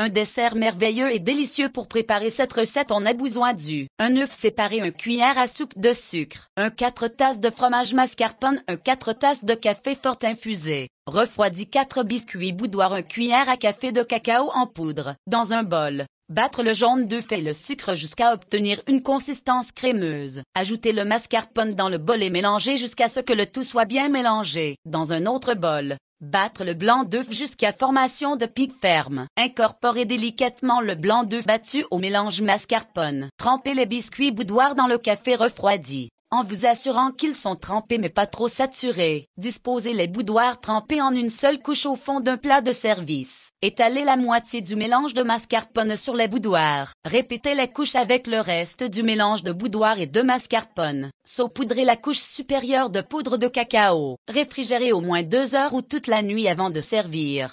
Un dessert merveilleux et délicieux pour préparer cette recette, on a besoin du un œuf séparé, un cuillère à soupe de sucre, un 4 tasses de fromage mascarpone, un 4 tasses de café fort infusé. Refroidi 4 biscuits boudoir, un cuillère à café de cacao en poudre dans un bol. Battre le jaune d'œuf et le sucre jusqu'à obtenir une consistance crémeuse. Ajouter le mascarpone dans le bol et mélanger jusqu'à ce que le tout soit bien mélangé. Dans un autre bol, battre le blanc d'œuf jusqu'à formation de pic ferme. Incorporez délicatement le blanc d'œuf battu au mélange mascarpone. Trempez les biscuits boudoirs dans le café refroidi en vous assurant qu'ils sont trempés mais pas trop saturés. Disposez les boudoirs trempés en une seule couche au fond d'un plat de service. Étalez la moitié du mélange de mascarpone sur les boudoirs. Répétez la couche avec le reste du mélange de boudoir et de mascarpone. Saupoudrez la couche supérieure de poudre de cacao. Réfrigérez au moins deux heures ou toute la nuit avant de servir.